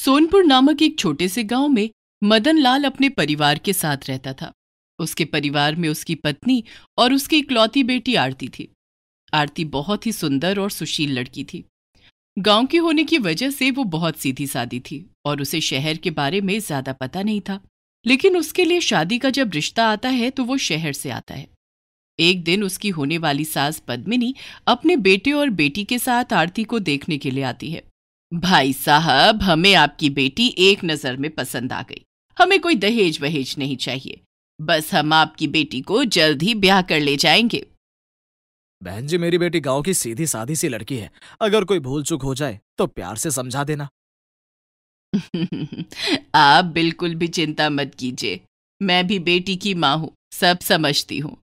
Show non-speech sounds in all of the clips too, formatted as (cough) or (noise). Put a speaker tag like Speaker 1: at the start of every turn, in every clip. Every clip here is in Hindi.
Speaker 1: सोनपुर नामक एक छोटे से गांव में मदन लाल अपने परिवार के साथ रहता था उसके परिवार में उसकी पत्नी और उसकी इकलौती बेटी आरती थी आरती बहुत ही सुंदर और सुशील लड़की थी गांव के होने की वजह से वो बहुत सीधी सादी थी और उसे शहर के बारे में ज्यादा पता नहीं था लेकिन उसके लिए शादी का जब रिश्ता आता है तो वो शहर से आता है एक दिन उसकी होने वाली सास पद्मिनी अपने बेटे और बेटी के साथ आरती को देखने के लिए आती है भाई साहब हमें आपकी बेटी एक नजर में पसंद आ गई हमें कोई दहेज वहेज नहीं चाहिए बस हम आपकी बेटी को जल्द ही ब्याह कर ले जाएंगे बहन जी मेरी बेटी गांव की सीधी साधी सी लड़की है अगर कोई भूल चुक हो जाए तो प्यार से समझा देना (laughs) आप बिल्कुल भी चिंता मत कीजिए मैं भी बेटी की माँ हूँ सब समझती हूँ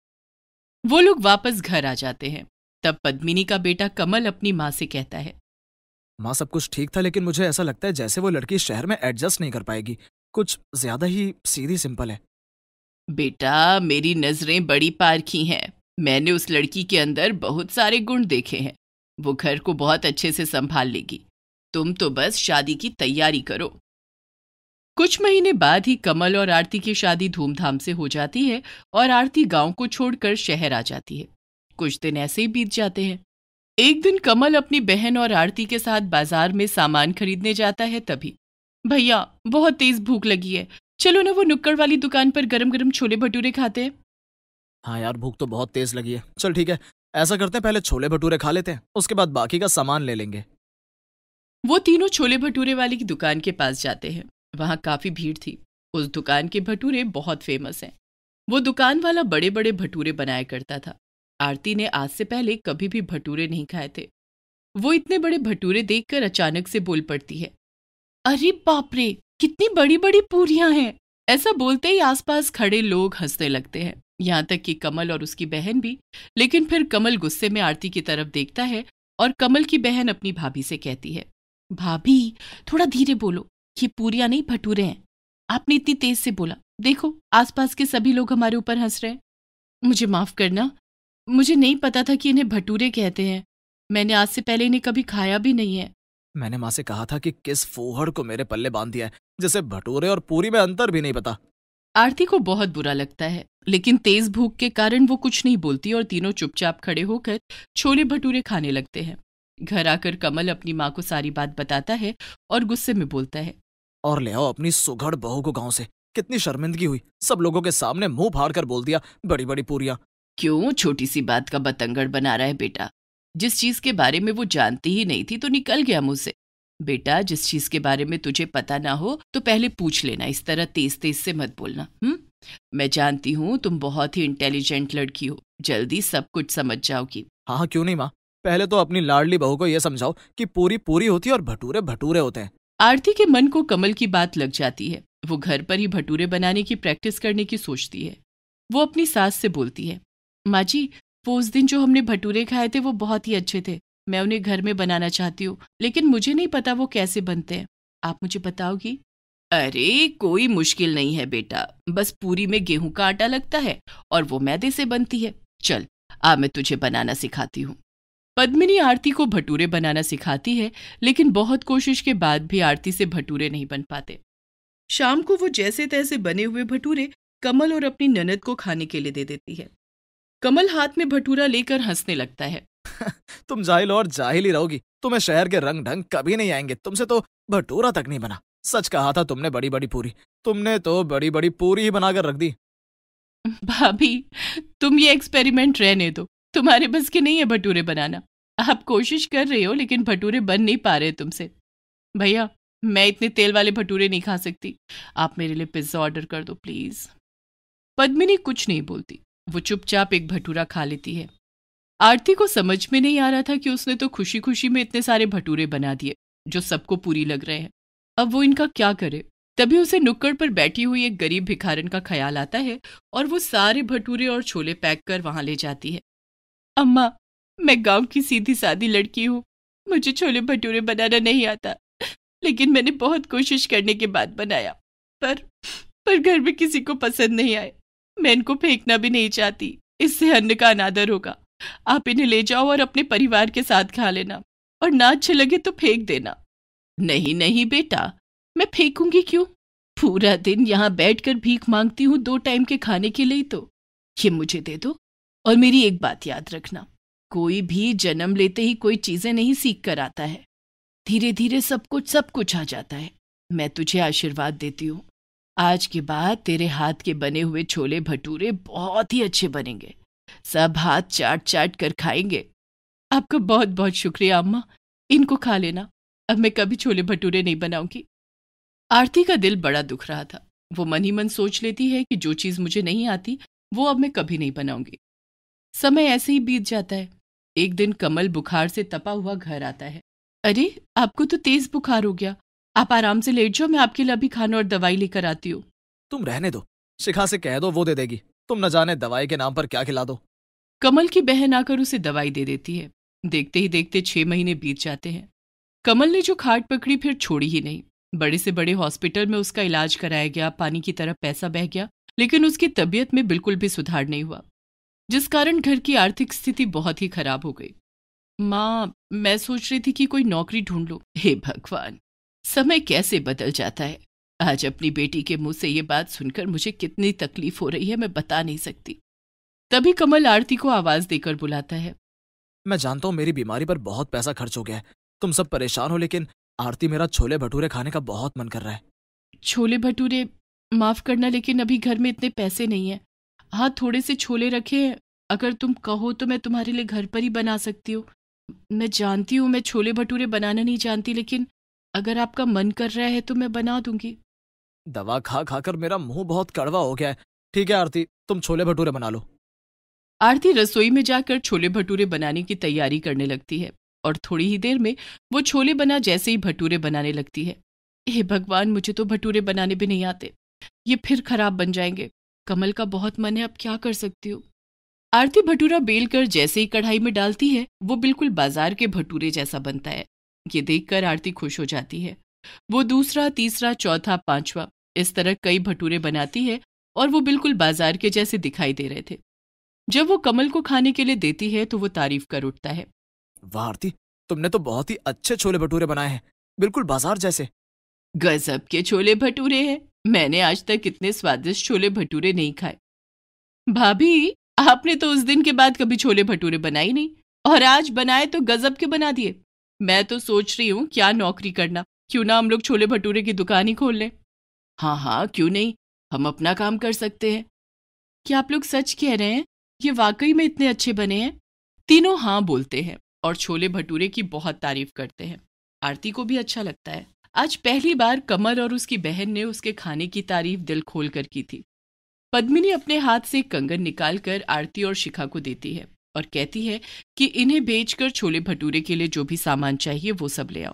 Speaker 1: वो लोग वापस घर आ जाते हैं तब पद्मिनी का बेटा कमल अपनी माँ से कहता है
Speaker 2: माँ सब कुछ ठीक था लेकिन मुझे ऐसा लगता है जैसे वो लड़की शहर में एडजस्ट नहीं कर पाएगी कुछ
Speaker 1: ज्यादा ही सीधी सिंपल है बेटा मेरी नजरें बड़ी पारखी हैं मैंने उस लड़की के अंदर बहुत सारे गुण देखे हैं वो घर को बहुत अच्छे से संभाल लेगी तुम तो बस शादी की तैयारी करो कुछ महीने बाद ही कमल और आरती की शादी धूमधाम से हो जाती है और आरती गांव को छोड़कर शहर आ जाती है कुछ दिन ऐसे ही बीत जाते हैं एक दिन कमल अपनी बहन और आरती के साथ बाजार में सामान खरीदने जाता है तभी भैया बहुत तेज भूख लगी है चलो ना वो नुक्कड़ वाली दुकान पर गरम गरम छोले भटूरे खाते हैं
Speaker 2: हाँ यार भूख तो बहुत तेज लगी है चल ठीक है ऐसा करते हैं पहले छोले भटूरे खा लेते हैं उसके बाद बाकी का सामान ले लेंगे
Speaker 1: वो तीनों छोले भटूरे वाली की दुकान के पास जाते हैं वहाँ काफी भीड़ थी उस दुकान के भटूरे बहुत फेमस हैं वो दुकान वाला बड़े बड़े भटूरे बनाया करता था आरती ने आज से पहले कभी भी भटूरे नहीं खाए थे वो इतने बड़े भटूरे देखकर अचानक से बोल पड़ती है अरे बापरे कितनी बड़ी बड़ी पूरियां हैं ऐसा बोलते ही आसपास खड़े लोग हंसने लगते हैं यहाँ तक कि कमल और उसकी बहन भी लेकिन फिर कमल गुस्से में आरती की तरफ देखता है और कमल की बहन अपनी भाभी से कहती है भाभी थोड़ा धीरे बोलो ये पूरियां नहीं भटूरे हैं आपने इतनी तेज से बोला देखो आसपास के सभी लोग हमारे ऊपर हंस रहे हैं मुझे माफ करना मुझे नहीं पता था कि इन्हें भटूरे कहते हैं मैंने आज से पहले इन्हें कभी खाया भी नहीं है
Speaker 2: मैंने माँ से कहा था कि किस फोहड़ को मेरे पल्ले बांध दिया है जिसे भटूरे और पूरी
Speaker 1: में अंतर भी नहीं पता आरती को बहुत बुरा लगता है लेकिन तेज भूख के कारण वो कुछ नहीं बोलती और तीनों चुपचाप खड़े होकर छोले भटूरे खाने लगते हैं घर आकर कमल अपनी माँ को सारी बात बताता है और गुस्से में बोलता है
Speaker 2: और ले आओ अपनी सुघड़ बहू को गांव से कितनी शर्मिंदगी हुई सब लोगों के सामने मुंह फाड़ कर बोल दिया बड़ी बड़ी पूरियां
Speaker 1: क्यों छोटी सी बात का बतंगड़ बना रहा है बेटा जिस चीज के बारे में वो जानती ही नहीं थी तो निकल गया मुझसे बेटा जिस चीज के बारे में तुझे पता ना हो तो पहले पूछ लेना इस तरह तेज तेज से मत बोलना हम्म मैं जानती हूँ तुम बहुत ही इंटेलिजेंट लड़की हो जल्दी सब कुछ समझ जाओगी हाँ, हाँ क्यों नहीं माँ पहले तो अपनी लाडली बहू को यह समझाओ
Speaker 2: कि पूरी पूरी होती है और भटूरे भटूरे होते हैं
Speaker 1: आरती के मन को कमल की बात लग जाती है वो घर पर ही भटूरे बनाने की प्रैक्टिस करने की सोचती है वो अपनी सास से बोलती है माँ जी वो उस दिन जो हमने भटूरे खाए थे वो बहुत ही अच्छे थे मैं उन्हें घर में बनाना चाहती हूँ लेकिन मुझे नहीं पता वो कैसे बनते हैं आप मुझे बताओगी अरे कोई मुश्किल नहीं है बेटा बस पूरी में गेहूं का आटा लगता है और वो मैदे से बनती है चल आ मैं तुझे बनाना सिखाती हूँ पद्मिनी आरती को भटूरे बनाना सिखाती है लेकिन बहुत कोशिश के बाद भी आरती से भटूरे नहीं बन पाते शाम को वो जैसे तैसे बने हुए भटूरे कमल और अपनी ननद को खाने के लिए दे देती है कमल हाथ में भटूरा लेकर हंसने लगता है (laughs)
Speaker 2: तुम जाहिल और जाहिल ही रहोगी तुम्हें शहर के रंग ढंग कभी नहीं आएंगे तुमसे तो भटूरा तक नहीं बना सच कहा था तुमने बड़ी बड़ी पूरी तुमने तो बड़ी बड़ी पूरी ही बनाकर रख दी
Speaker 1: भाभी तुम ये एक्सपेरिमेंट रहने दो तुम्हारे बस के नहीं है भटूरे बनाना आप कोशिश कर रहे हो लेकिन भटूरे बन नहीं पा रहे तुमसे भैया मैं इतने तेल वाले भटूरे नहीं खा सकती आप मेरे लिए पिज्ज़ा ऑर्डर कर दो प्लीज़ पद्मिनी कुछ नहीं बोलती वो चुपचाप एक भटूरा खा लेती है आरती को समझ में नहीं आ रहा था कि उसने तो खुशी खुशी में इतने सारे भटूरे बना दिए जो सबको पूरी लग रहे हैं अब वो इनका क्या करे तभी उसे नुक्कड़ पर बैठी हुई एक गरीब भिखारन का ख्याल आता है और वो सारे भटूरे और छोले पैक कर वहां ले जाती है अम्मा मैं गांव की सीधी सादी लड़की हूँ मुझे छोले भटूरे बनाना नहीं आता लेकिन मैंने बहुत कोशिश करने के बाद बनाया पर पर घर में किसी को पसंद नहीं आए मैं इनको फेंकना भी नहीं चाहती इससे अन्न का अनादर होगा आप इन्हें ले जाओ और अपने परिवार के साथ खा लेना और ना अच्छे लगे तो फेंक देना नहीं नहीं बेटा मैं फेंकूंगी क्यों पूरा दिन यहाँ बैठकर भीख मांगती हूँ दो टाइम के खाने के लिए तो ये मुझे दे दो और मेरी एक बात याद रखना कोई भी जन्म लेते ही कोई चीजें नहीं सीख कर आता है धीरे धीरे सब कुछ सब कुछ आ जाता है मैं तुझे आशीर्वाद देती हूँ आज के बाद तेरे हाथ के बने हुए छोले भटूरे बहुत ही अच्छे बनेंगे सब हाथ चाट चाट कर खाएंगे आपका बहुत बहुत शुक्रिया अम्मा इनको खा लेना अब मैं कभी छोले भटूरे नहीं बनाऊंगी आरती का दिल बड़ा दुख रहा था वो मन ही मन सोच लेती है कि जो चीज मुझे नहीं आती वो अब मैं कभी नहीं बनाऊंगी समय ऐसे ही बीत जाता है एक दिन कमल बुखार से तपा हुआ घर आता है अरे आपको तो तेज बुखार हो गया आप आराम से लेट जाओ मैं आपके लिए अभी खाना और दवाई लेकर आती हूँ
Speaker 2: तुम रहने दो शिखा से कह दो वो दे देगी तुम न जाने दवाई के नाम पर क्या खिला दो
Speaker 1: कमल की बहन आकर उसे दवाई दे देती है देखते ही देखते छह महीने बीत जाते हैं कमल ने जो खाट पकड़ी फिर छोड़ी ही नहीं बड़े से बड़े हॉस्पिटल में उसका इलाज कराया गया पानी की तरह पैसा बह गया लेकिन उसकी तबीयत में बिल्कुल भी सुधार नहीं हुआ जिस कारण घर की आर्थिक स्थिति बहुत ही खराब हो गई माँ मैं सोच रही थी कि कोई नौकरी ढूंढ लो हे भगवान समय कैसे बदल जाता है आज अपनी बेटी के मुंह से ये बात सुनकर मुझे कितनी तकलीफ हो रही है मैं बता नहीं सकती तभी कमल आरती को आवाज देकर बुलाता है मैं जानता हूँ मेरी बीमारी पर बहुत पैसा खर्च हो गया है तुम
Speaker 2: सब परेशान हो लेकिन आरती मेरा छोले भटूरे खाने का बहुत मन कर रहा है
Speaker 1: छोले भटूरे माफ करना लेकिन अभी घर में इतने पैसे नहीं है हाँ थोड़े से छोले रखे हैं अगर तुम कहो तो मैं तुम्हारे लिए घर पर ही बना सकती हूँ मैं जानती हूँ मैं छोले भटूरे बनाना नहीं जानती लेकिन अगर आपका मन कर रहा है तो मैं बना दूंगी दवा खा खाकर मेरा मुंह बहुत कड़वा हो गया है ठीक है आरती तुम छोले भटूरे बना लो आरती रसोई में जाकर छोले भटूरे बनाने की तैयारी करने लगती है और थोड़ी ही देर में वो छोले बना जैसे ही भटूरे बनाने लगती है हे भगवान मुझे तो भटूरे बनाने भी नहीं आते ये फिर खराब बन जाएंगे कमल का बहुत मन है अब क्या कर सकती हूँ आरती भटूरा बेलकर जैसे ही कढ़ाई में डालती है वो बिल्कुल बाजार के भटूरे जैसा बनता है ये देखकर आरती खुश हो जाती है वो दूसरा तीसरा चौथा पांचवा इस तरह कई भटूरे बनाती है और वो बिल्कुल बाजार के जैसे दिखाई दे रहे थे जब वो कमल को खाने के लिए देती है तो वो तारीफ कर उठता है वाह आरती तुमने तो बहुत ही अच्छे छोले भटूरे बनाए हैं बिल्कुल बाजार जैसे गजब के छोले भटूरे हैं मैंने आज तक इतने स्वादिष्ट छोले भटूरे नहीं खाए भाभी आपने तो उस दिन के बाद कभी छोले भटूरे बनाए नहीं और आज बनाए तो गजब के बना दिए मैं तो सोच रही हूँ क्या नौकरी करना क्यों ना हम लोग छोले भटूरे की दुकान ही खोल लें हाँ हाँ क्यों नहीं हम अपना काम कर सकते हैं क्या आप लोग सच कह रहे हैं ये वाकई में इतने अच्छे बने हैं तीनों हाँ बोलते हैं और छोले भटूरे की बहुत तारीफ करते हैं आरती को भी अच्छा लगता है आज पहली बार कमर और उसकी बहन ने उसके खाने की तारीफ दिल खोल कर की थी पद्मिनी अपने हाथ से कंगन निकालकर आरती और शिखा को देती है और कहती है कि इन्हें बेचकर छोले भटूरे के लिए जो भी सामान चाहिए वो सब ले आओ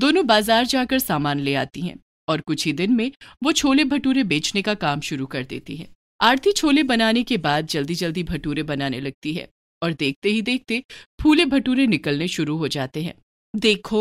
Speaker 1: दोनों बाजार जाकर सामान ले आती हैं और कुछ ही दिन में वो छोले भटूरे बेचने का काम शुरू कर देती है आरती छोले बनाने के बाद जल्दी जल्दी भटूरे बनाने लगती है और देखते ही देखते फूले भटूरे निकलने शुरू हो जाते हैं देखो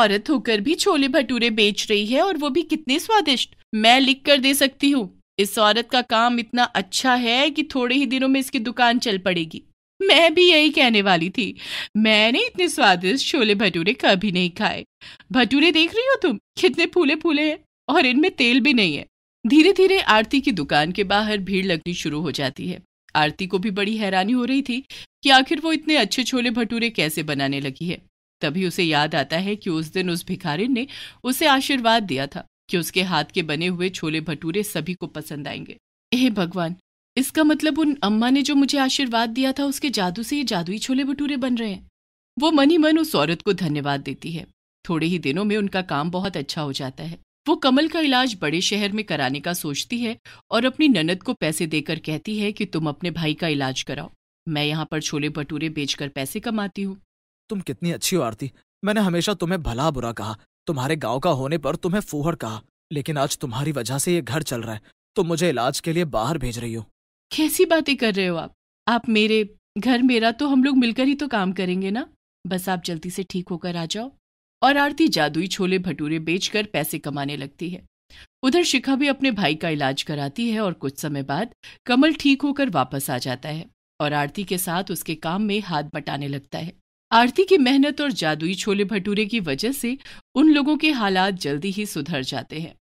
Speaker 1: औरत होकर भी छोले भटूरे बेच रही है और वो भी कितने स्वादिष्ट मैं लिख कर दे सकती हूँ इस औरत का काम इतना अच्छा है कि थोड़े ही दिनों में इसकी दुकान चल पड़ेगी मैं भी यही कहने वाली थी मैंने इतने स्वादिष्ट छोले भटूरे कभी नहीं खाए भटूरे देख रही हो तुम कितने फूले फूले हैं और इनमें तेल भी नहीं है धीरे धीरे आरती की दुकान के बाहर भीड़ लगनी शुरू हो जाती है आरती को भी बड़ी हैरानी हो रही थी कि आखिर वो इतने अच्छे छोले भटूरे कैसे बनाने लगी है तभी उसे याद आता है कि उस दिन उस भिखारिन ने उसे आशीर्वाद दिया था कि उसके हाथ के बने हुए छोले भटूरे सभी को पसंद आएंगे हे भगवान इसका मतलब उन अम्मा ने जो मुझे आशीर्वाद दिया था उसके जादू से ये जादुई छोले भटूरे बन रहे हैं वो मन ही मन उस औरत को धन्यवाद देती है थोड़े ही दिनों में उनका काम बहुत अच्छा हो जाता है वो कमल का इलाज बड़े शहर में कराने का सोचती है और अपनी ननद को पैसे देकर कहती है कि तुम अपने भाई का इलाज कराओ मैं यहाँ पर छोले भटूरे बेचकर पैसे कमाती हूँ तुम कितनी अच्छी हो आरती मैंने हमेशा तुम्हें
Speaker 2: भला बुरा कहा तुम्हारे गांव का होने पर तुम्हें फूहड़ कहा लेकिन आज तुम्हारी वजह से ये घर चल रहा है तुम मुझे इलाज के लिए बाहर भेज रही हो
Speaker 1: कैसी बातें कर रहे हो आप आप मेरे घर मेरा तो हम लोग मिलकर ही तो काम करेंगे ना बस आप जल्दी से ठीक होकर आ जाओ और आरती जादुई छोले भटूरे बेचकर पैसे कमाने लगती है उधर शिखा भी अपने भाई का इलाज कराती है और कुछ समय बाद कमल ठीक होकर वापस आ जाता है और आरती के साथ उसके काम में हाथ बटाने लगता है आरती की मेहनत और जादुई छोले भटूरे की वजह से उन लोगों के हालात जल्दी ही सुधर जाते हैं